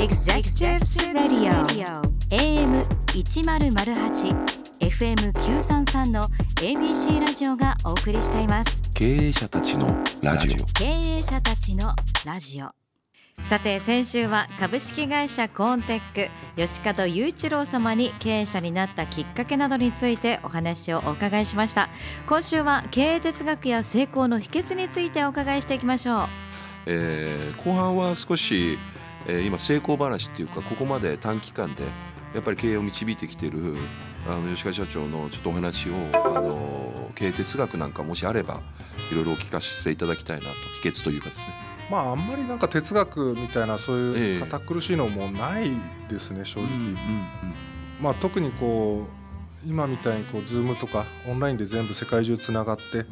Executive Radio AM 一ゼロゼロ八 FM 九三三の ABC ラジオがお送りしています。経営者たちのラジオ。経営者たちのラジオ。さて先週は株式会社コーンテック吉門雄一郎様に経営者になったきっかけなどについてお話をお伺いしました今週は経営哲学や成功の秘訣についてお伺いしていきましょう、えー、後半は少しえー、今成功話っていうかここまで短期間でやっぱり経営を導いてきてるあの吉川社長のちょっとお話をあの経営哲学なんかもしあればいろいろお聞かせいただきたいなと秘訣というかですね。まあ、あんまりなんか哲学みたいなそういう堅苦しいのもないですね、えー、正直、うんうんうん、まあ、特にこう今みたいにこう Zoom とかオンラインで全部世界中つながって、うん、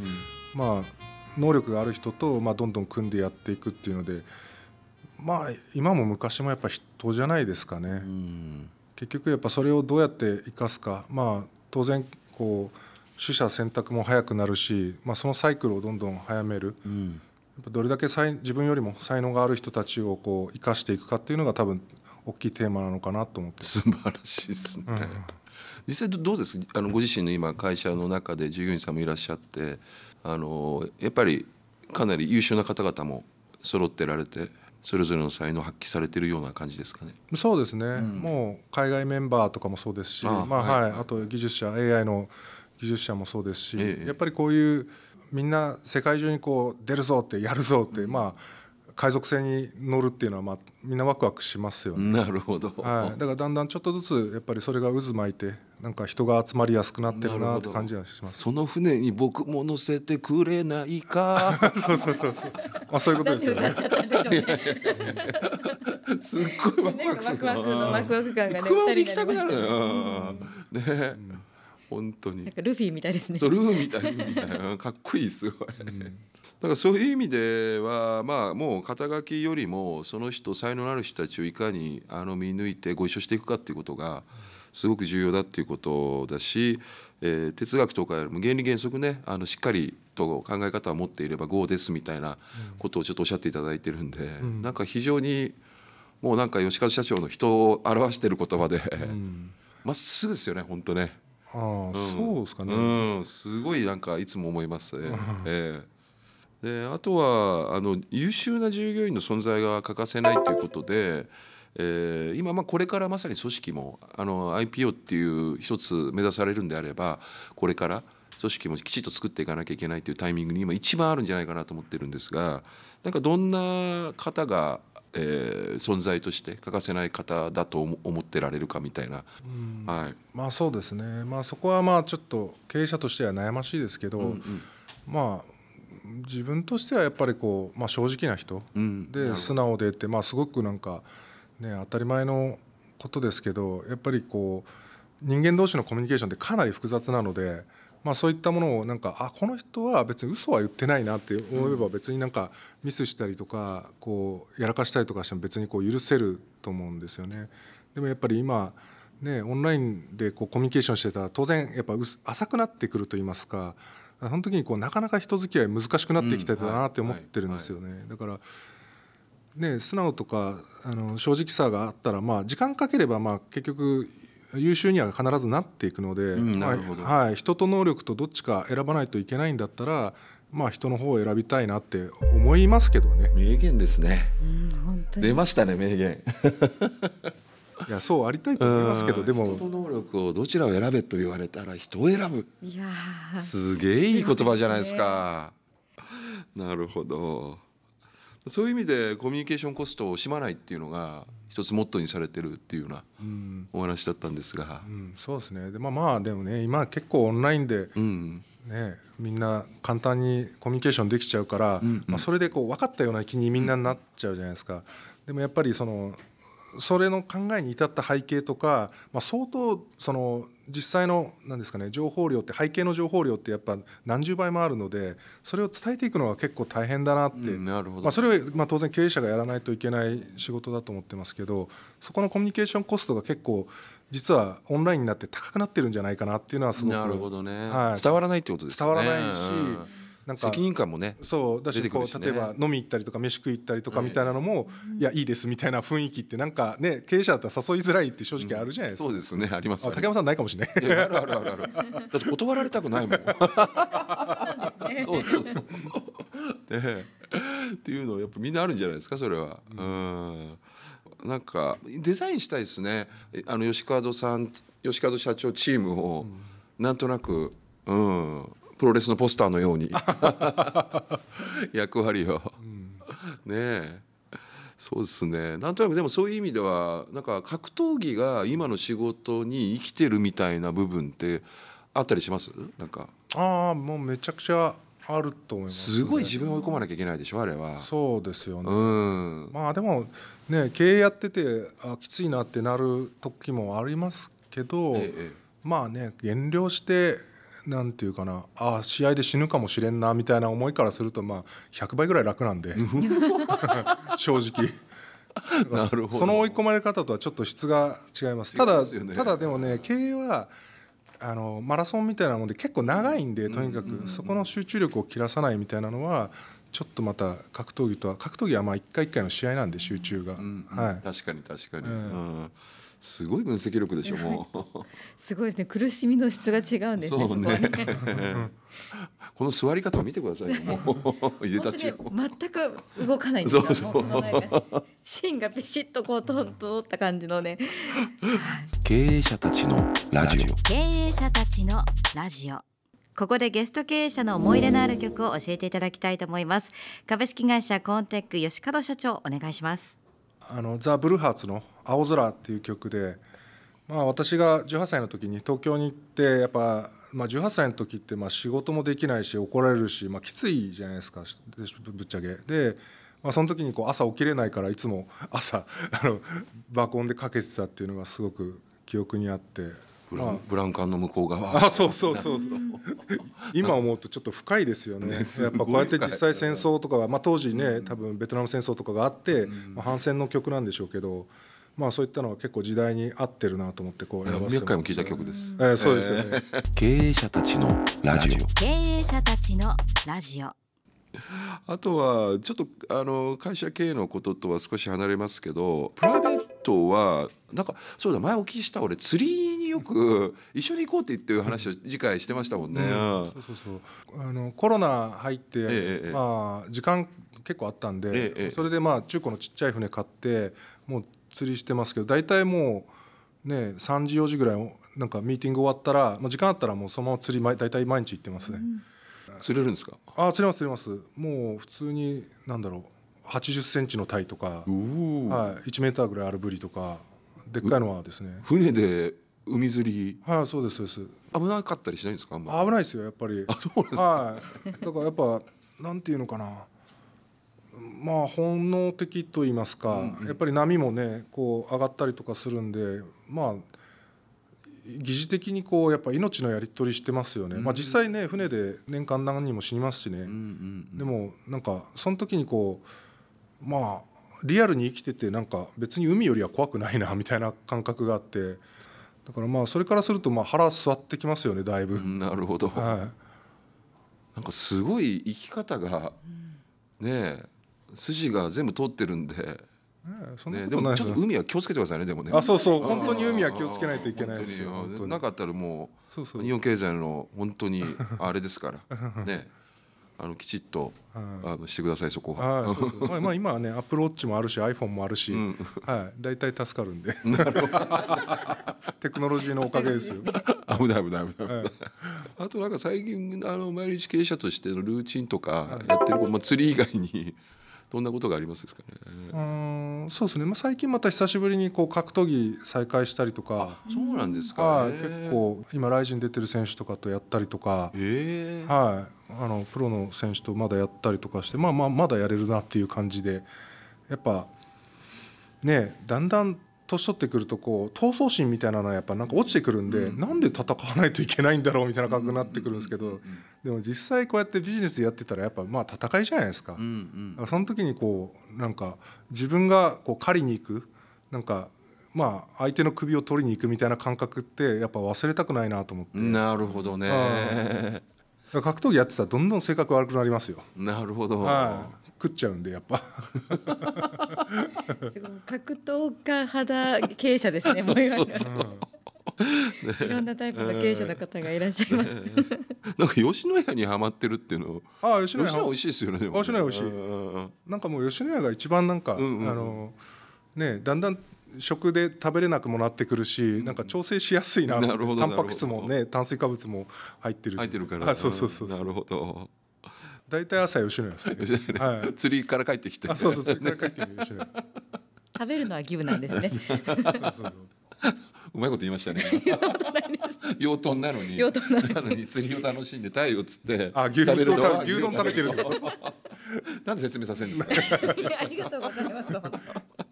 まあ、能力がある人と、まあ、どんどん組んでやっていくっていうのでまあ今も昔もやっぱ人じゃないですかね、うん、結局やっぱそれをどうやって生かすかまあ当然こう取捨選択も早くなるし、まあ、そのサイクルをどんどん早める、うん、やっぱどれだけ自分よりも才能がある人たちをこう生かしていくかっていうのが多分大きいテーマなのかなと思って素晴らしいですね、うん、実際どうですあのご自身の今会社の中で従業員さんもいらっしゃってあのやっぱりかなり優秀な方々も揃ってられてそれぞれの才能発揮されてるような感じですかね。そうですね、うん、もう海外メンバーとかもそうですし、あまあ、はい、はい、あと技術者 AI の技術者もそうですし、ええ、やっぱりこういうみんな世界中にこう出るぞってやるぞって、まあ海賊船に乗るっていうのは、まあ、みんなワクワクしますよねなるほど、はい、だからだんだんちょっとずつやっぱりそれが渦巻いてなんか人が集まりやすくなってるなって感じがしますその船に僕も乗せてくれないか そうそうそうそうまあそういうことですよね すっごいワクワクするワクワクのワクワク感がね二人になりましたね、本当になんかルフィみたいですねそうルフィみたいみたいなかっこいいすごい、うんだからそういう意味では、まあ、もう肩書きよりもその人才能のある人たちをいかにあの見抜いてご一緒していくかっていうことがすごく重要だっていうことだし、えー、哲学とかよりも原理原則ねあのしっかりと考え方を持っていれば GO ですみたいなことをちょっとおっしゃっていただいてるんで、うん、なんか非常にもうなんか吉川社長の人を表してる言葉で、うん、まっすぐですよね本当ね。あ、うん、そうですかね、うん、すごいなんかいつも思います、えー であとはあの優秀な従業員の存在が欠かせないということで、えー、今まあこれからまさに組織もあの IPO っていう一つ目指されるんであればこれから組織もきちっと作っていかなきゃいけないというタイミングに今一番あるんじゃないかなと思ってるんですがなんかどんな方が、えー、存在として欠かせない方だと思ってられるかみたいな、はい、まあそうですね、まあ、そこはまあちょっと経営者としては悩ましいですけど、うんうん、まあ自分としてはやっぱりこう、まあ、正直な人で素直でって、まあ、すごくなんか、ね、当たり前のことですけどやっぱりこう人間同士のコミュニケーションってかなり複雑なので。まあ、そういったものをなんかあこの人は別に嘘は言ってないなって思えば別になんかミスしたりとかこうやらかしたりとかしても別にこう許せると思うんですよね。でもやっぱり今ね、オンラインでこうコミュニケーションしてたら当然やっぱ浅くなってくると言いますかその時にこうなかなか人付き合い難しくなってきてたなって思ってるんですよね。だからね、素直とかあの正直さがあったら、まあ、時間かければまあ結局優秀には必ずなっていくので、うんはい、人と能力とどっちか選ばないといけないんだったら、まあ、人の方を選びたいなって思いますけどね。名言ですね。出ましたね名言 いやそうありたいと思いますけどでも人能力をどちらを選べと言われたら人を選ぶいやすげえいい言葉じゃないですか、ね、なるほどそういう意味でコミュニケーションコストを惜しまないっていうのが一つモットーにされてるっていうようなお話だったんですが、うん、そうですねでまあまあでもね今結構オンラインで、うんね、みんな簡単にコミュニケーションできちゃうから、うんうん、まあ、それでこう分かったような気にみんなになっちゃうじゃないですか。でもやっぱりそのそれの考えに至った背景とか、まあ、相当その実際の何ですかね情報量って背景の情報量ってやっぱ何十倍もあるのでそれを伝えていくのは結構大変だなって、うん、なるほどまあ、それはまあ当然経営者がやらないといけない仕事だと思ってますけどそこのコミュニケーションコストが結構実はオンラインになって高くなってるんじゃないかなっていうのはすごくなるほどね、はい、伝わらないってことですね。伝わらないし、なんか責任感もねそうだし、ね、こう例えば飲み行ったりとか飯食い行ったりとかみたいなのも、うん、いやいいですみたいな雰囲気ってなんかね経営者だったら誘いづらいって正直あるじゃないですか、うん、そうですねあります、ね、竹山さんないかもしれないいあるあるあるある だって断られたくないもんそうそうそうっていうのやっぱみんなあるんじゃないですかそれはうんなんかデザインしたいですねあの吉川さん吉川社長チームを、うん、なんとなくうんプロレスのポスターのように 役割を、うん、ねえそうですねなんとなくでもそういう意味ではなんか格闘技が今の仕事に生きてるみたいな部分ってあったりしますなんかああもうめちゃくちゃあると思います、ね、すごい自分追い込まなきゃいけないでしょあれはそうですよね、うん、まあでもね経営やっててあきついなってなる時もありますけど、ええ、まあね減量してなんていうかなあ試合で死ぬかもしれんなみたいな思いからするとまあ100倍ぐらい楽なんで 正直なるほどその追い込まれ方とはちょっと質が違います、ね、ただただでもね経営はあのマラソンみたいなもんで結構長いんでとにかくそこの集中力を切らさないみたいなのはちょっとまた格闘技とは格闘技はまあ一回一回の試合なんで集中が、うんはい、確かに確かに、えー、すごい分析力でしょもう すごいですね苦しみの質が違うんですねそうね この座り方を見てくださいもう いでち、全く動かないそうそう芯がピシッとこうと通った感じのね経営者たちのラジオ経営者たちのラジオここでゲスト経営者の思い入れのある曲を教えていただきたいと思います株式会社コンテック吉門所長お願いしますあのザ・ブルーハーツの「青空」っていう曲で、まあ、私が18歳の時に東京に行ってやっぱ、まあ、18歳の時ってまあ仕事もできないし怒られるし、まあ、きついじゃないですかぶっちゃけ。でまあ、その時にこう朝起きれないからいつも朝あの爆音でかけてたっていうのがすごく記憶にあってブラン、ブランカンの向こう側あそうそうそうそう 今思うとちょっと深いですよね、ね、やっぱこうやって実際戦争とかは、まあ、当時ね多分ベトナム戦争とかがあって、うん、まあ、反戦の曲なんでしょうけど。まあそういったのは結構時代に合ってるなと思ってこう選ばせ回も聞いた曲です。えー、そうですよね。経営者たちのラジオ。経営者たちのラジオ。あとはちょっとあの会社経営のこととは少し離れますけど、プライベートはなんかそうだ前お聞きした俺釣りよく一緒に行こうって言ってる話を次回してましたもんね。そうそうそうあのコロナ入って、ええ、まあ時間結構あったんで、え、それでまあ中古のちっちゃい船買ってもう釣りしてますけど大体もうね3時4時ぐらいなんかミーティング終わったら、まあ、時間あったらもうそのまま釣り大体毎日行ってますね。うん釣れるんですかあ釣れます釣れますもう普通に何だろう80センチのタイとか、はい、1メーターぐらいあるブリとかでっかいのはですね船で海釣りはいそうですそうです危なかったりしないんですかあんま危ないですよやっぱりあそうですはいだからやっぱなんていうのかなまあ本能的と言いますか、うんうん、やっぱり波もねこう上がったりとかするんでまあ疑似的にこうやっぱ命のやり取りしてますよね、うんうん、まあ、実際ね船で年間何人も死にますしね、うんうんうん、でもなんかその時にこうまあリアルに生きててなんか別に海よりは怖くないなみたいな感覚があって。だからまあそれからするとまあ腹座ってきますよねだいぶ。なるほど、はい、なんかすごい生き方がね筋が全部通ってるんで。ね、でね、もちょっと海は気をつけてくださいねでもねあそうそう本当に海は気をつけないといけないですよなかったらもう日本経済の本当にあれですから ねあのきちっと、はい、あのしてくださいそこは。はい、そうそう まあ、まあ、今はねアプローチもあるし iPhone もあるし、うん、はい、大体助かるんで テクノロジーのおかげですよ。危ない危ない危ない。はい、あとなんか最近あの毎日経営者としてのルーチンとかやってる、はい、まあ釣り以外にどんなことがありますですかね。うん、そうですね。まあ最近また久しぶりにこう格闘技再開したりとか、そうなんですか、ね、結構今ライジン出てる選手とかとやったりとか、はい、あのプロの選手とまだやったりとかして、まあまあまだやれるなっていう感じで、やっぱねだんだん年取ってくるとこう闘争心みたいなのはやっぱなんか落ちてくるんで、うなんで戦わないといけないんだろうみたいな感覚になってくるんですけど、でも実際こうやってビジネスやってたらやっぱまあ戦いじゃないですか、うんうん、その時にこうなんか自分がこう狩りに行くなんかまあ相手の首を取りに行くみたいな感覚ってやっぱ忘れたくないなと思ってなるほどね格闘技やってたらどんどん性格悪くなりますよなるほど、はい、食っちゃうんでやっぱ格闘家肌経営者ですねいろんなタイプの経営者の方がいらっしゃいます、ね、なんか吉野家にはまってるっていうのあ吉野家美味しいですよねね吉野家美味しいなんかもう吉野家が一番なんか、うんうん、あのねだんだん食で食べれなくもなってくるし、なんか調整しやすいななタンパク質もね炭水化物も入ってる入ってるから、そうそうそうなるほど大体朝吉野家ですはい、釣りから帰ってきてそうそう釣りから帰ってきて食べるのは義務なんですね うまいこと言いましたね。養豚なのに。養豚なのに釣りを楽しんで鯛を釣って。あ、牛丼食べてる。なんで説明させるんですか。ありがとうございます。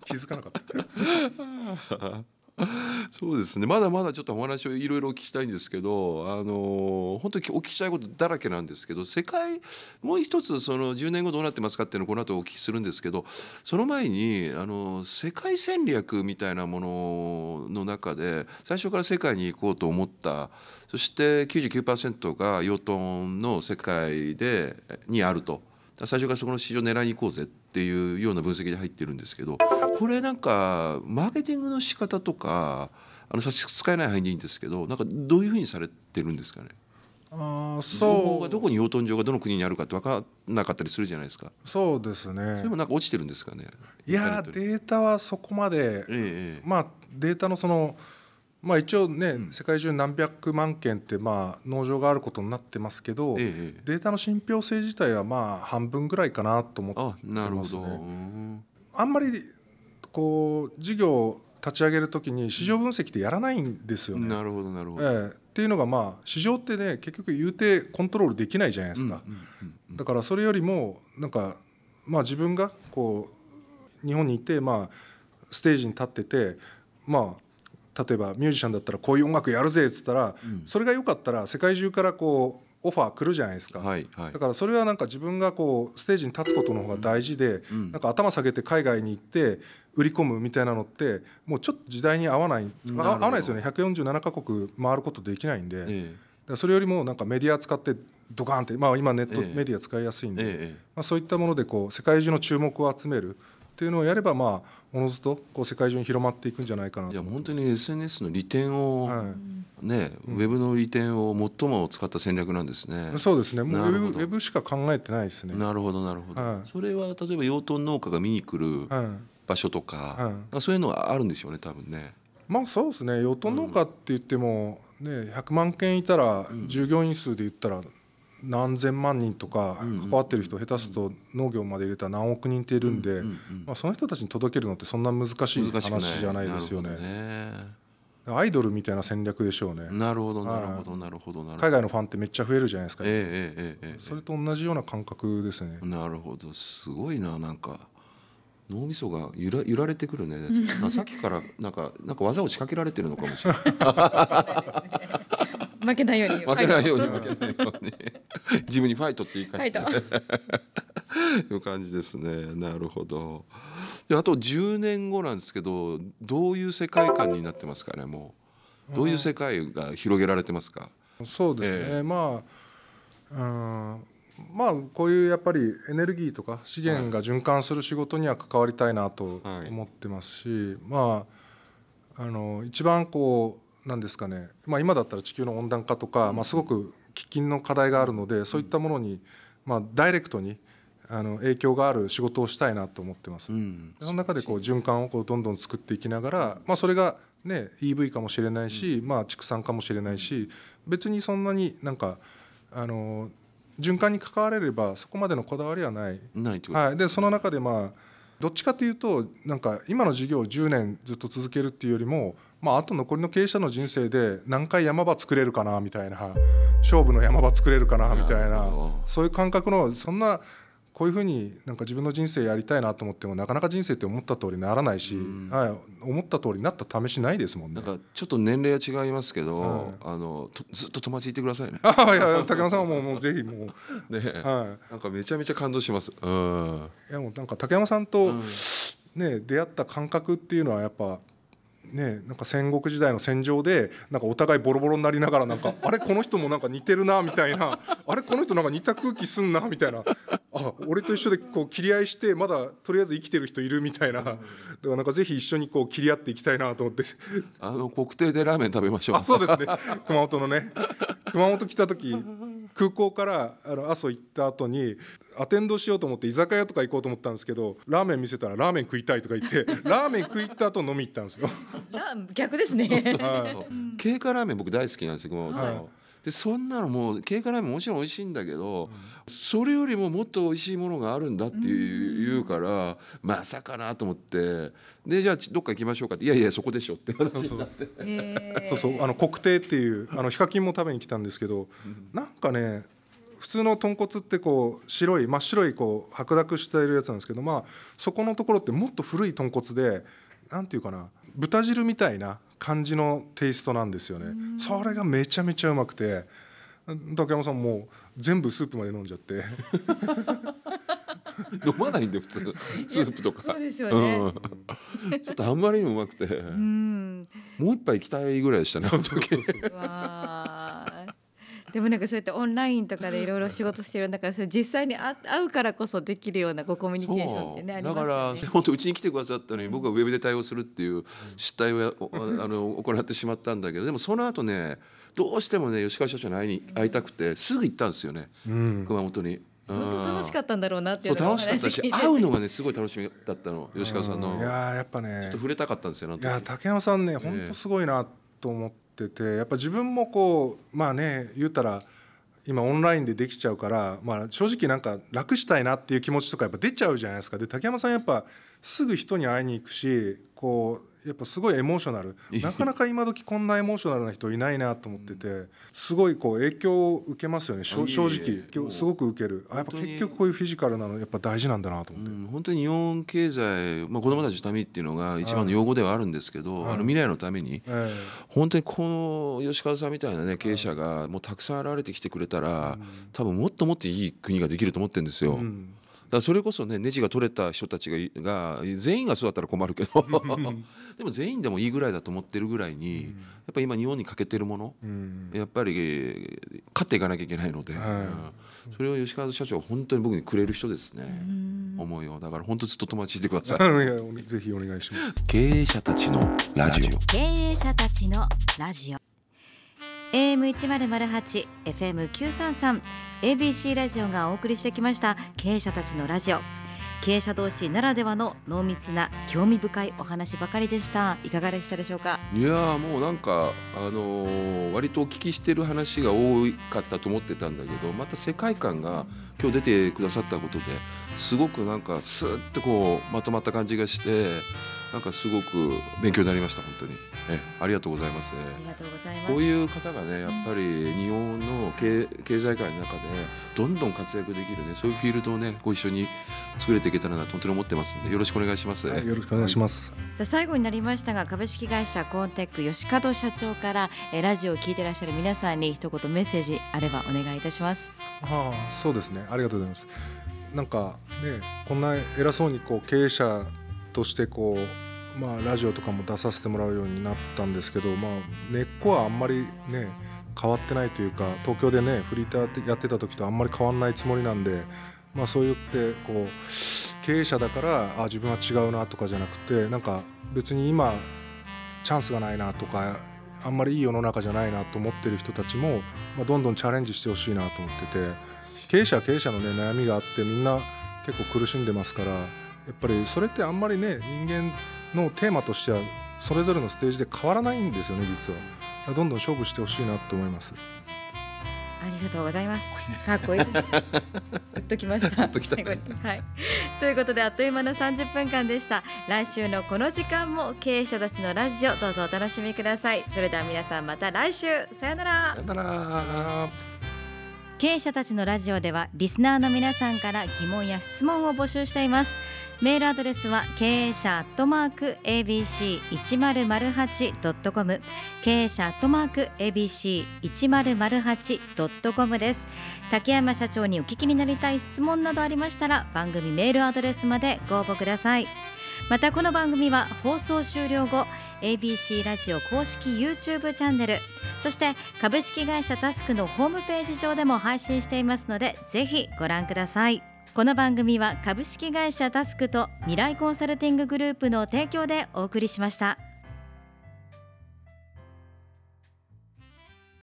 気づかなかった そうですねまだまだちょっとお話をいろいろお聞きしたいんですけどあの本当にお聞きしたいことだらけなんですけど世界もう一つその10年後どうなってますかっていうのをこの後お聞きするんですけどその前にあの世界戦略みたいなものの中で最初から世界に行こうと思ったそして99%が養豚の世界でにあると。最初からそこの市場狙いに行こうぜっていうような分析で入ってるんですけどこれなんかマーケティングの仕方とかあの差し支えない範囲でいいんですけどなんかどういうふうにされてるんですかねあそうがどこに養豚場がどの国にあるかって分からなかったりするじゃないですかそうですねでもなんか落ちてるんですかねいやデータはそこまで、ええ、まあデータのその、まあ、一応ね、うん、世界中何百万件ってまあ農場があることになってますけど、ええ、データの信憑性自体はまあ半分ぐらいかなと思ってますね。ああんまりこう事業を立ち上げるときに市場分析ってやらないんですよね。なるほどなるほど、えー、っていうのがまあ市場ってね結局言うてコントロールできないじゃないですか、うんうんうんうん、だからそれよりもなんかまあ自分がこう日本にいてまあステージに立っててまあ例えばミュージシャンだったらこういう音楽やるぜっつったら、うん、それが良かったら世界中からこうオファー来るじゃないですか、はいはい、だからそれはなんか自分がこうステージに立つことの方が大事で、うん、なんか頭下げて海外に行って売り込むみたいなのってもうちょっと時代に合わない合わないですよね147カ国回ることできないんで、えそれよりもなんかメディア使ってドカンって、まあ、今ネットメディア使いやすいんで、え、まあ、そういったものでこう世界中の注目を集める。っていうのをやればまあおのずとこう世界中に広まっていくんじゃないかなといや本当に SNS の利点を、はい、ね、うん、ウェブの利点を最も使った戦略なんですね。そうですね。もうウェブウェブしか考えてないですね。なるほどなるほど。はい、それは例えば養豚農家が見に来る場所とか、はい、そういうのはあるんですよね多分ね。まあそうですね。養豚農家って言ってもね100万件いたら従業員数で言ったら、うん何千万人とか関わってる人下手すと農業まで入れたら何億人っているんで、まあ、その人たちに届けるのってそんな難しい話じゃないですよね。アイドルみたいな戦略でしょうね。なるほどなるほどなるほど海外のファンってめっちゃ増えるじゃないですか。ええええそれと同じような感覚ですね。なるほどすごいななんか脳みそが揺ら揺られてくるね。さっきからなんかなんか技を仕掛けられてるのかもしれない。負けないように 負けないように負けないようにジム にファイトって言い返して いう感じですねなるほどであと10年後なんですけどどういう世界観になってますかねもうどういう世界が広げられてますか、そうですね、えー、まあ、うんまあ、こういうやっぱりエネルギーとか資源が循環する仕事には関わりたいなと思ってますし、まああの一番こうなんですかね、まあ、今だったら地球の温暖化とか、まあ、すごく喫緊の課題があるのでそういったものに、まあ、ダイレクトにあの影響がある仕事をしたいなと思ってます。うん、その中でこう循環をこうどんどん作っていきながら、まあ、それが、ね、EV かもしれないし、まあ、畜産かもしれないし別にそんなになんかあの循環に関われればそこまでのこだわりはない。ないとこで、はい、でその中で、まあどっちかというとなんか今の事業を10年ずっと続けるっていうよりも、まあ、あと残りの経営者の人生で何回山場作れるかなみたいな勝負の山場作れるかなみたいなそういう感覚のそんなこういうふうになんか自分の人生やりたいなと思ってもなかなか人生って思った通りならないし、はい、思った通りになった試しないですもんね。なんかちょっと年齢は違いますけど、はい、あのずっと友達いてくださいね。あ いや竹山さんはもうもうぜひもう ね、はい、なんかめちゃめちゃ感動します。うん。いやもうなんか竹山さんと、ね出会った感覚っていうのはやっぱ。ね、なんか戦国時代の戦場でなんかお互いボロボロになりながらなんか あれこの人もなんか似てるなみたいな あれこの人なんか似た空気すんなみたいなあ俺と一緒でこう切り合いしてまだとりあえず生きてる人いるみたいなだからなんかぜひ一緒にこう切り合っていきたいなと思ってあの国定でラーメン食べましょうあそうですね熊本のね熊本来た時空港からあの阿蘇行った後にアテンドしようと思って居酒屋とか行こうと思ったんですけどラーメン見せたらラーメン食いたいとか言って ラーメン食いた後飲み行ったんですよ。逆ですね。そう経過ラーメン僕大好きなんですけはいでそんなのもう経過ラーメンもちろん美味しいんだけど、それよりももっと美味しいものがあるんだっていう,、うから、まさかなと思ってでじゃあどっか行きましょうかっていやいやそこでしょって話になってそうそうあの国定っていうあのヒカキンも食べに来たんですけど、うなんかね普通の豚骨ってこう白い真っ白いこう白濁しているやつなんですけどまあそこのところってもっと古い豚骨で何て言うかな豚汁みたいな感じのテイストなんですよねそれがめちゃめちゃうまくて竹山さんもう全部スープまで飲んじゃって 飲まないんで普通スープとかそうですよね、うん、ちょっとあんまりにもうまくてうもう一杯行きたいぐらいでしたねあの時。でもなんかそうやってオンラインとかでいろいろ仕事してるんだから、実際に会うからこそできるようなごコミュニケーションってね、だから本当うちに来てくださったのに僕はウェブで対応するっていう失態を あの行ってしまったんだけどでもその後ねどうしてもね吉川社長に会いに会いたくてすぐ行ったんですよね、うん、熊本に。相当楽しかったんだろうなっていう楽しかったし会うのがねすごい楽しみだったの吉川さんのいややっぱねちょっと触れたかったんですよいや竹山さんね本当すごいなと思って。っててやっぱ自分もこうまあね言ったら今オンラインでできちゃうから、まあ、正直なんか楽したいなっていう気持ちとかやっぱ出ちゃうじゃないですかで竹山さんやっぱすぐ人に会いに行くしこうやっぱすごいエモーショナル なかなか今時こんなエモーショナルな人いないなと思っててすごいこう影響を受けますよね正直すごく受けるあやっぱ結局こういうフィジカルなのやっぱ大事なんだなと思って、本当に日本経済、まあ、子どもたちのためっていうのが一番の用語ではあるんですけど、あの未来のために、本当にこの吉川さんみたいなね経営者がもうたくさん現れてきてくれたら、多分もっともっといい国ができると思ってるんですよ。だそれこそねネジが取れた人たちが全員がそうだったら困るけど でも全員でもいいぐらいだと思ってるぐらいに、やっぱ今日本に欠けてるもの、うん、やっぱり勝っていかなきゃいけないので、はい、それを吉川社長は本当に僕にくれる人ですね、うん、思いをだから本当ずっと友達いてください ぜひお願いします経営者たちのラジオ経営者たちのラジオ AM1008、FM933、ABC ラジオがお送りしてきました経営者たちのラジオ。経営者同士ならではの濃密な興味深いお話ばかりでしたいかがでしたでしょうかいやもうなんかあのー、割とお聞きしてる話が多かったと思ってたんだけどまた世界観が今日出てくださったことですごくなんかスーッとこうまとまった感じがしてなんかすごく勉強になりました本当に、えありがとうございます、ありがとうございますこういう方がねやっぱり日本の経済界の中でどんどん活躍できるねそういうフィールドをねご一緒に作れていけたらなと本当に思ってますんでよろしくお願いします、はい、よろしくお願いします、はい、さあ最後になりましたが株式会社コーンテック吉門社長からえラジオを聞いてらっしゃる皆さんに一言メッセージあればお願いいたしますああそうですねありがとうございますなんかねこんな偉そうにこう経営者としてこう、まあ、ラジオとかも出させてもらうようになったんですけど、まあ、根っこはあんまりね変わってないというか東京でねフリーターやってた時とあんまり変わんないつもりなんで、まあ、そう言ってこう経営者だからあ自分は違うなとかじゃなくてなんか別に今チャンスがないなとかあんまりいい世の中じゃないなと思ってる人たちも、まあ、どんどんチャレンジしてほしいなと思ってて経営者は経営者のね悩みがあってみんな結構苦しんでますから。やっぱりそれってあんまりね人間のテーマとしてはそれぞれのステージで変わらないんですよね実はどんどん勝負してほしいなと思いますありがとうございますかっこいいっときましたはい、ということであっという間の30分間でした来週のこの時間も経営者たちのラジオどうぞお楽しみくださいそれでは皆さんまた来週さよならさよなら経営者たちのラジオではリスナーの皆さんから疑問や質問を募集していますメールアドレスは経営者アットマーク a b c 一1八ドットコム経営者アットマーク a b c 一1八ドットコムです竹山社長にお聞きになりたい質問などありましたら番組メールアドレスまでご応募くださいまたこの番組は放送終了後 ABC ラジオ公式 YouTube チャンネルそして株式会社タスクのホームページ上でも配信していますのでぜひご覧くださいこの番組は株式会社タスクと未来コンサルティンググループの提供でお送りしました。